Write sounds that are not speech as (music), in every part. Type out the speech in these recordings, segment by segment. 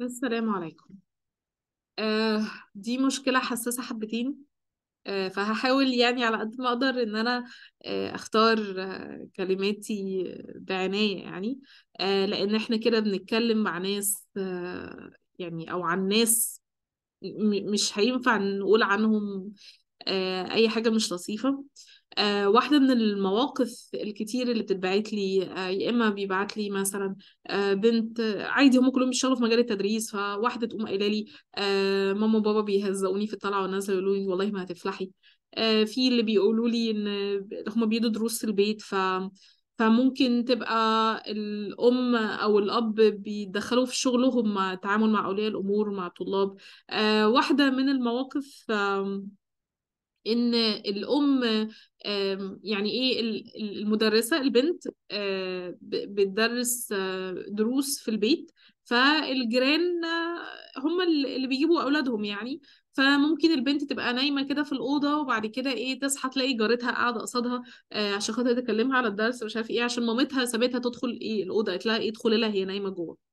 السلام عليكم آه دي مشكلة حساسة حبتين آه فهحاول يعني على قد ما أقدر إن أنا آه أختار آه كلماتي بعناية يعني آه لأن إحنا كده بنتكلم مع ناس آه يعني أو عن ناس مش هينفع نقول عنهم آه، اي حاجه مش لطيفه آه، واحدة من المواقف الكتير اللي بتتبعت لي آه، يا إما بيبعت لي مثلا بنت عادي هم كلهم بيشتغلوا في مجال التدريس فواحدة تقوم قايلة لي ماما وبابا بيهزقوني في الطلعة والنازلة يقولوا لي والله ما هتفلحي في اللي بيقولوا لي إن هم بيدوا دروس في البيت ف فممكن تبقى الأم أو الأب بيدخلوا في شغلهم تعامل مع أولياء الأمور مع الطلاب واحدة من المواقف ان الام يعني ايه المدرسه البنت آه، بتدرس آه، دروس في البيت فالجيران آه، هم اللي بيجيبوا اولادهم يعني فممكن البنت تبقى نايمه كده في الاوضه وبعد كده ايه تصحى تلاقي جارتها قاعده قصادها عشان خاطر تكلمها على الدرس مش عارف ايه عشان مامتها سابتها تدخل ايه الاوضه قالت لها ايه ادخلي لها هي نايمه جوه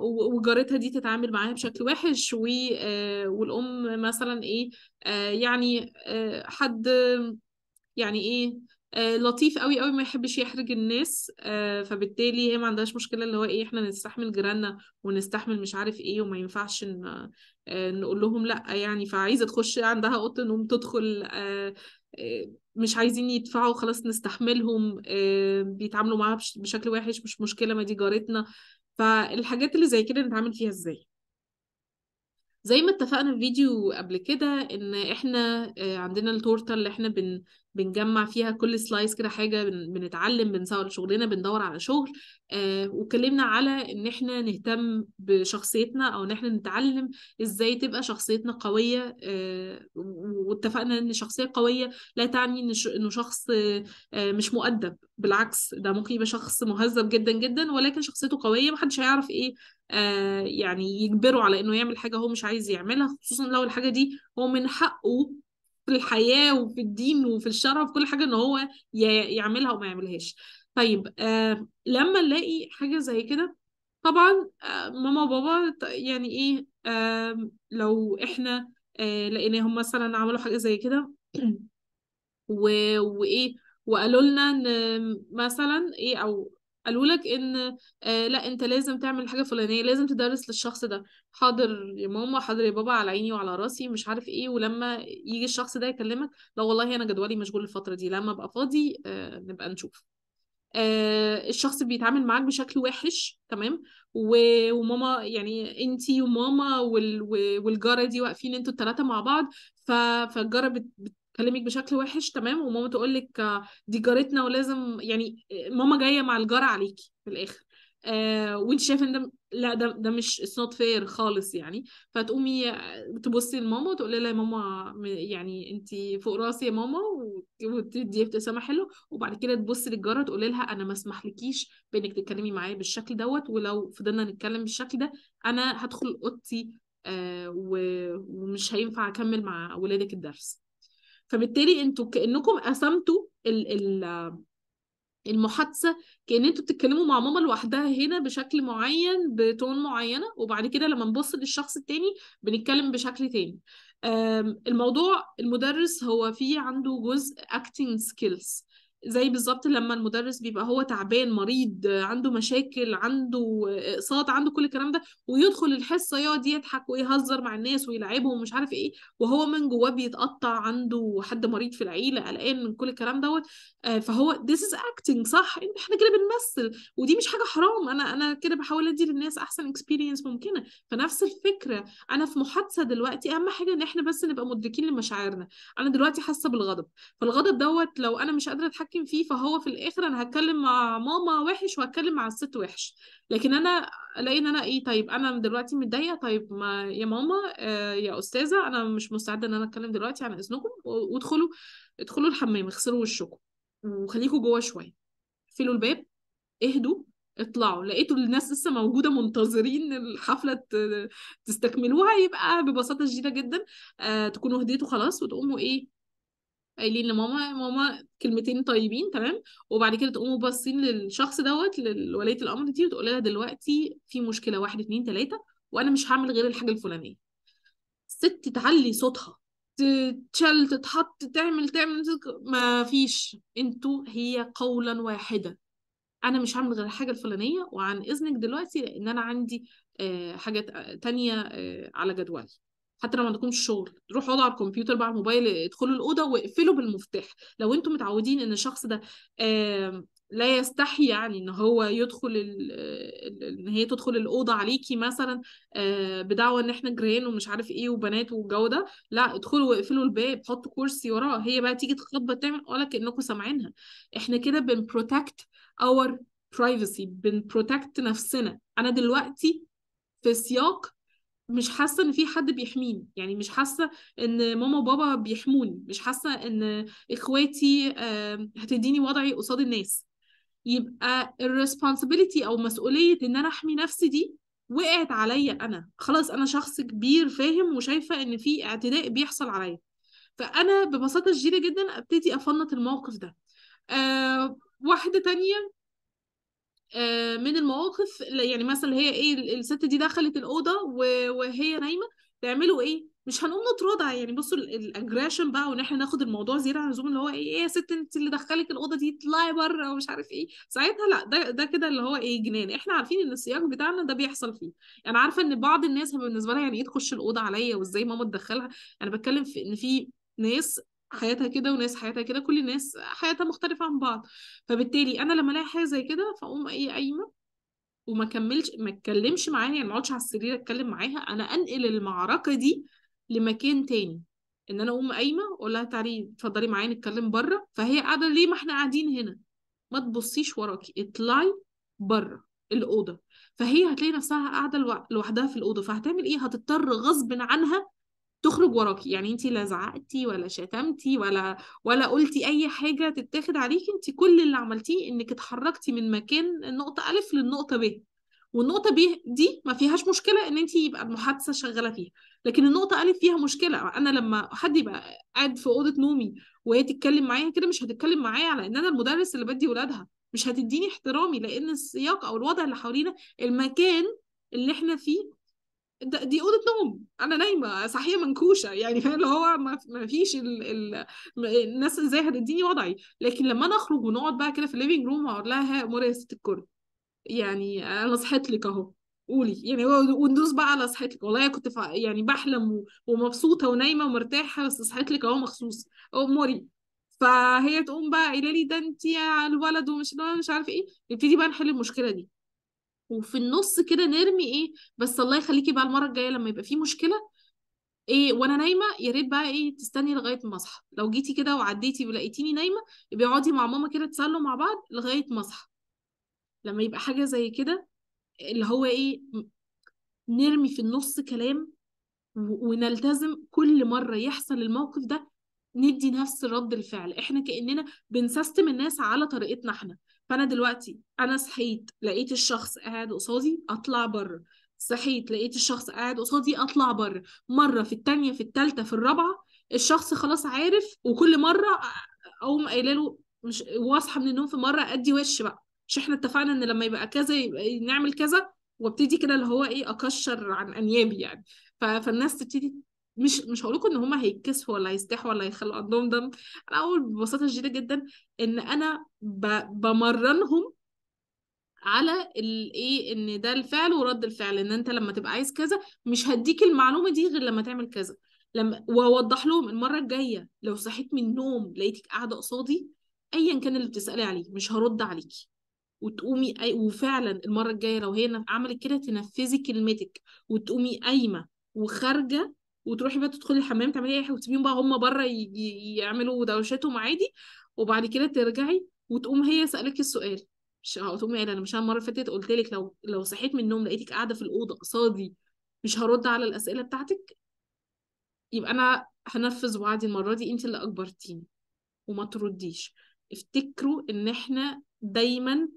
وجارتها دي تتعامل معاها بشكل وحش و... آه، والام مثلا ايه آه، يعني آه، حد يعني ايه لطيف قوي قوي ما يحبش يحرج الناس فبالتالي هي ما عندهاش مشكله اللي هو ايه احنا نستحمل جيراننا ونستحمل مش عارف ايه وما ينفعش نقول لهم لا يعني فعايزه تخش عندها اوضه النوم تدخل مش عايزين يدفعوا خلاص نستحملهم بيتعاملوا معاها بشكل وحش مش مشكله ما دي جارتنا فالحاجات اللي زي كده نتعامل فيها ازاي زي ما اتفقنا في فيديو قبل كده ان احنا آه، عندنا التورته اللي احنا بن بنجمع فيها كل سلايس كده حاجه بنتعلم بنصور شغلنا بندور على شغل آه واتكلمنا على ان احنا نهتم بشخصيتنا او ان احنا نتعلم ازاي تبقى شخصيتنا قويه آه واتفقنا ان الشخصيه قويه لا تعني انه شخص آه مش مؤدب بالعكس ده ممكن يبقى شخص مهذب جدا جدا ولكن شخصيته قويه محدش هيعرف ايه آه، يعني يجبره على انه يعمل حاجه هو مش عايز يعملها خصوصا لو الحاجه دي هو من حقه في الحياه وفي الدين وفي الشرع وفي كل حاجه ان هو يعملها وما يعملهاش طيب آه، لما نلاقي حاجه زي كده طبعا آه، ماما وبابا يعني ايه لو احنا لقيناهم مثلا عملوا حاجه زي كده (clears throat) وايه وقالوا لنا ان مثلا ايه او قالوا لك ان آه لا انت لازم تعمل حاجه فلانيه لازم تدرس للشخص ده حاضر يا ماما حاضر يا بابا على عيني وعلى راسي مش عارف ايه ولما يجي الشخص ده يكلمك لا والله انا جدولي مشغول الفتره دي لما ابقى فاضي آه نبقى نشوف آه الشخص بيتعامل معاك بشكل وحش تمام وماما يعني انتي وماما وال والجاره دي واقفين انتوا الثلاثه مع بعض فالجاره بت... كلمك بشكل وحش تمام وماما تقول لك دي جارتنا ولازم يعني ماما جايه مع الجاره عليكي في الاخر آه وانت شايفه ان ده لا ده ده مش اتس نوت فير خالص يعني فتقومي تبصي لماما وتقولي لها يا ماما يعني انت فوق راسي يا ماما وتدي ابتسامه حلوه وبعد كده تبصي للجاره تقولي لها انا ما اسمحلكيش بانك تتكلمي معايا بالشكل دوت ولو فضلنا نتكلم بالشكل ده انا هدخل اوضتي آه ومش هينفع اكمل مع اولادك الدرس فبالتالي انتوا كانكم قسمتوا ال ال المحادثه كان انتوا بتتكلموا مع ماما لوحدها هنا بشكل معين بتون معينه وبعد كده لما نبص للشخص التاني بنتكلم بشكل تاني الموضوع المدرس هو فيه عنده جزء acting skills زي بالظبط لما المدرس بيبقى هو تعبان مريض عنده مشاكل عنده اقساط عنده كل الكلام ده ويدخل الحصه يقعد يضحك ويهزر مع الناس ويلعبهم ومش عارف ايه وهو من جواه بيتقطع عنده حد مريض في العيله قلقان من كل الكلام دوت آه، فهو this is acting صح احنا كده بنمثل ودي مش حاجه حرام انا انا كده بحاول ادي للناس احسن اكسبيرينس ممكنه فنفس الفكره انا في محادثه دلوقتي اهم حاجه ان احنا بس نبقى مدركين لمشاعرنا انا دلوقتي حاسه بالغضب فالغضب دوت لو انا مش قادره اضحك اتحكم فيه فهو في الاخر انا هتكلم مع ماما وحش وهتكلم مع الست وحش لكن انا الاقي ان انا ايه طيب انا دلوقتي متضايقه طيب ما يا ماما آه يا استاذه انا مش مستعده ان انا اتكلم دلوقتي عن اذنكم وادخلوا ادخلوا الحمام اغسلوا وشكم وخليكم جوه شويه اقفلوا الباب اهدوا اطلعوا لقيتوا الناس لسه موجوده منتظرين الحفله تستكملوها يبقى ببساطه شديده جدا آه، تكونوا هديتوا خلاص وتقوموا ايه قايلين لماما ماما كلمتين طيبين تمام وبعد كده تقوموا باصين للشخص دوت لولية الامر دي وتقول لها دلوقتي في مشكله واحد اتنين تلاته وانا مش هعمل غير الحاجه الفلانيه الست تعلي صوتها تتشل تتحط تعمل تعمل ما فيش انتوا هي قولا واحدا انا مش هعمل غير الحاجه الفلانيه وعن اذنك دلوقتي لان انا عندي آه، حاجه تانية آه، على جدولي حتى لو ما عندكمش شغل روحوا اقعدوا على الكمبيوتر بقى على الموبايل ادخلوا الاوضه واقفلوا بالمفتاح لو انتم متعودين ان الشخص ده لا يستحي يعني ان هو يدخل ان هي تدخل الاوضه عليكي مثلا آه، بدعوه ان احنا جيران ومش عارف ايه وبنات والجو ده لا ادخلوا واقفلوا الباب حطوا كرسي وراها هي بقى تيجي تخبط تعمل ولا كانكم سامعينها احنا كده بنبروتكت اور برايفسي بنبروتكت نفسنا انا دلوقتي في سياق مش حاسه ان في حد بيحميني يعني مش حاسه ان ماما وبابا بيحموني مش حاسه ان اخواتي هتديني وضعي قصاد الناس يبقى الريسبونسبيلتي او مسؤوليه ان انا احمي نفسي دي وقعت عليا انا خلاص انا شخص كبير فاهم وشايفه ان في اعتداء بيحصل عليا فانا ببساطه شديده جدا ابتدي افنط الموقف ده أه واحده تانية آه، من المواقف يعني مثلا هي ايه الست دي دخلت الاوضه وهي نايمه تعملوا ايه مش هنقوم نترضع يعني بصوا الاجريشن بقى وان احنا ناخد الموضوع زياده عن اللزوم اللي هو ايه, إيه يا ست انت اللي دخلك الاوضه دي اطلعي بره ومش عارف ايه ساعتها لا ده ده كده اللي هو ايه جنان احنا عارفين ان السياق بتاعنا ده بيحصل فيه انا عارفه ان بعض الناس بالنسبه لها يعني ايه تخش الاوضه عليا وازاي ماما تدخلها انا بتكلم في ان في ناس حياتها كده وناس حياتها كده كل الناس حياتها مختلفة عن بعض فبالتالي أنا لما ألاقي حاجة زي كده فأقوم أي قايمة وما كملش ما اتكلمش معاها يعني ما اقعدش على السرير اتكلم معاها انا انقل المعركه دي لمكان تاني ان انا اقوم قايمه اقول لها تعالي اتفضلي معايا نتكلم بره فهي قاعده ليه ما احنا قاعدين هنا ما تبصيش وراكي اطلعي بره الاوضه فهي هتلاقي نفسها قاعده لوحدها في الاوضه فهتعمل ايه هتضطر غصب عنها تخرج وراكي يعني انت لا زعقتي ولا شتمتي ولا ولا قلتي اي حاجه تتاخد عليكي انت كل اللي عملتيه انك اتحركتي من مكان النقطه الف للنقطه ب والنقطه ب دي ما فيهاش مشكله ان انت يبقى المحادثه شغاله فيها لكن النقطه الف فيها مشكله انا لما حد يبقى قاعد في اوضه نومي وهي تتكلم معايا كده مش هتتكلم معايا على ان انا المدرس اللي بدي ولادها مش هتديني احترامي لان السياق او الوضع اللي حوالينا المكان اللي احنا فيه دي اوضه نوم انا نايمه صحيه منكوشه يعني فاهم اللي هو ما فيش ال... ال... الناس ازاي هتديني وضعي لكن لما انا اخرج ونقعد بقى كده في الليفنج روم واقول لها موري يا ست الكل يعني انا صحيت لك اهو قولي يعني وندوس بقى على صحتك والله كنت ف... يعني بحلم و... ومبسوطه ونايمه ومرتاحه بس صحيت لك اهو مخصوص او موري فهي تقوم بقى قايله لي ده انت الولد ومش مش عارف ايه نبتدي بقى نحل المشكله دي وفي النص كده نرمي ايه بس الله يخليكي بقى المره الجايه لما يبقى في مشكله ايه وانا نايمه يا ريت بقى ايه تستني لغايه ما اصحى لو جيتي كده وعديتي ولقيتيني نايمه يبقى اقعدي مع ماما كده تسلوا مع بعض لغايه ما اصحى لما يبقى حاجه زي كده اللي هو ايه نرمي في النص كلام ونلتزم كل مره يحصل الموقف ده ندي نفس رد الفعل احنا كاننا بنسيستم الناس على طريقتنا احنا فانا دلوقتي انا صحيت لقيت الشخص قاعد قصادي اطلع بره صحيت لقيت الشخص قاعد قصادي اطلع بره مره في التانية في التالتة في الرابعه الشخص خلاص عارف وكل مره اقوم قايله له مش واصحى من النوم في مره ادي وش بقى مش احنا اتفقنا ان لما يبقى كذا يبقى نعمل كذا وابتدي كده اللي هو ايه اكشر عن انيابي يعني فالناس تبتدي مش مش هقول لكم ان هم هيتكسفوا ولا هيستحوا ولا هيخلوا عندهم دم انا اقول ببساطه شديده جدا ان انا ب... بمرنهم على الايه ان ده الفعل ورد الفعل ان انت لما تبقى عايز كذا مش هديك المعلومه دي غير لما تعمل كذا لما واوضح لهم المره الجايه لو صحيت من النوم لقيتك قاعده قصادي ايا كان اللي بتسالي عليه مش هرد عليكي وتقومي أي... وفعلا المره الجايه لو هي عملت كده تنفذي كلمتك وتقومي قايمه وخارجه وتروحي بقى تدخلي الحمام تعملي اي حاجه وتسيبيهم بقى هم بره يعملوا دوشتهم عادي وبعد كده ترجعي وتقوم هي سالك السؤال مش هتقومي يعني انا مش المره اللي فاتت قلت لك لو لو صحيت من النوم لقيتك قاعده في الاوضه قصادي مش هرد على الاسئله بتاعتك يبقى انا هنفذ وعدي المره دي انت اللي اكبرتيني وما ترديش افتكروا ان احنا دايما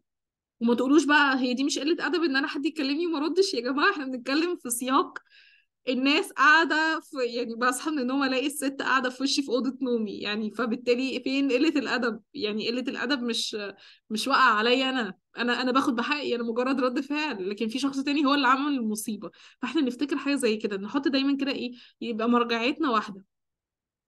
وما تقولوش بقى هي دي مش قله ادب ان انا حد يكلمني وما ردش يا جماعه احنا بنتكلم في سياق الناس قاعده في يعني بصحى من النوم الاقي الست قاعده في وشي في اوضه نومي يعني فبالتالي فين قله الادب يعني قله الادب مش مش واقعه عليا انا انا انا باخد بحقي انا مجرد رد فعل لكن في شخص تاني هو اللي عمل المصيبه فاحنا نفتكر حاجه زي كده نحط دايما كده ايه يبقى مرجعيتنا واحده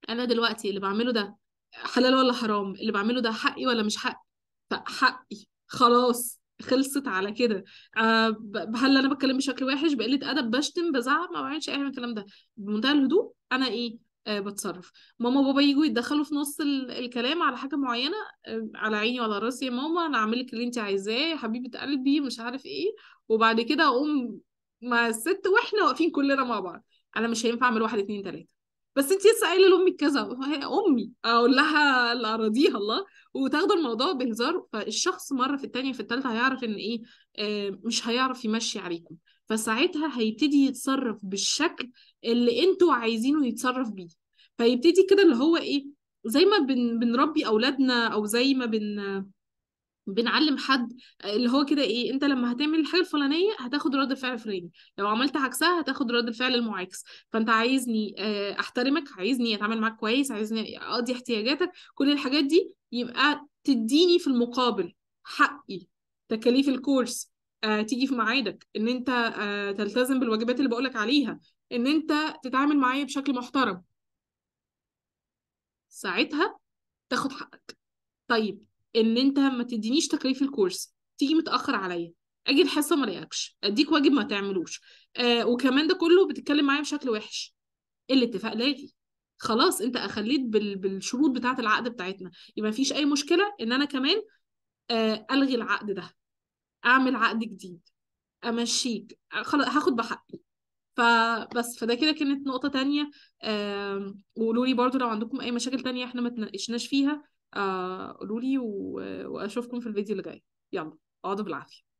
انا دلوقتي اللي بعمله ده حلال ولا حرام اللي بعمله ده حقي ولا مش حقي فحقي خلاص خلصت على كده أه هل انا بتكلم بشكل وحش بقله ادب بشتم بزعق ما بعملش اي من الكلام ده بمنتهى الهدوء انا ايه أه بتصرف ماما وبابا يجوا يتدخلوا في نص الكلام على حاجه معينه أه على عيني وعلى راسي يا ماما انا هعمل لك اللي انت عايزاه يا حبيبه قلبي مش عارف ايه وبعد كده اقوم مع الست واحنا واقفين كلنا مع بعض انا مش هينفع اعمل واحد اتنين تلاته بس انت لسه قايله لامي كذا هي امي اقول لها لا اراضيها الله وتاخدوا الموضوع بهزار فالشخص مره في الثانيه في الثالثه هيعرف ان ايه آه، مش هيعرف يمشي عليكم فساعتها هيبتدي يتصرف بالشكل اللي انتوا عايزينه يتصرف بيه فيبتدي كده اللي هو ايه زي ما بن بنربي اولادنا او زي ما بن بنعلم حد آه، اللي هو كده ايه انت لما هتعمل الحاجه الفلانيه هتاخد رد الفعل الفلاني لو عملت عكسها هتاخد رد الفعل المعاكس فانت عايزني آه، احترمك عايزني اتعامل معاك كويس عايزني اقضي احتياجاتك كل الحاجات دي يبقى تديني في المقابل حقي تكاليف الكورس آه، تيجي في ميعادك ان انت تلتزم بالواجبات اللي بقولك عليها ان انت تتعامل معايا بشكل محترم ساعتها تاخد حقك طيب ان انت ما تدينيش تكاليف الكورس تيجي متاخر عليا اجي الحصه ما الاقيكش اديك واجب ما تعملوش آه وكمان ده كله بتتكلم معايا بشكل وحش الاتفاق لاغي خلاص انت اخليت بال... بالشروط بتاعه العقد بتاعتنا يبقى مفيش اي مشكله ان انا كمان آه الغي العقد ده اعمل عقد جديد امشيك آه، خلاص هاخد بحقي فبس فده كده كانت نقطة تانية وقولوا لي برضو لو عندكم أي مشاكل تانية احنا ما تناقشناش فيها آه، قولولي واشوفكم في الفيديو اللي جاي يلا اقعدوا بالعافيه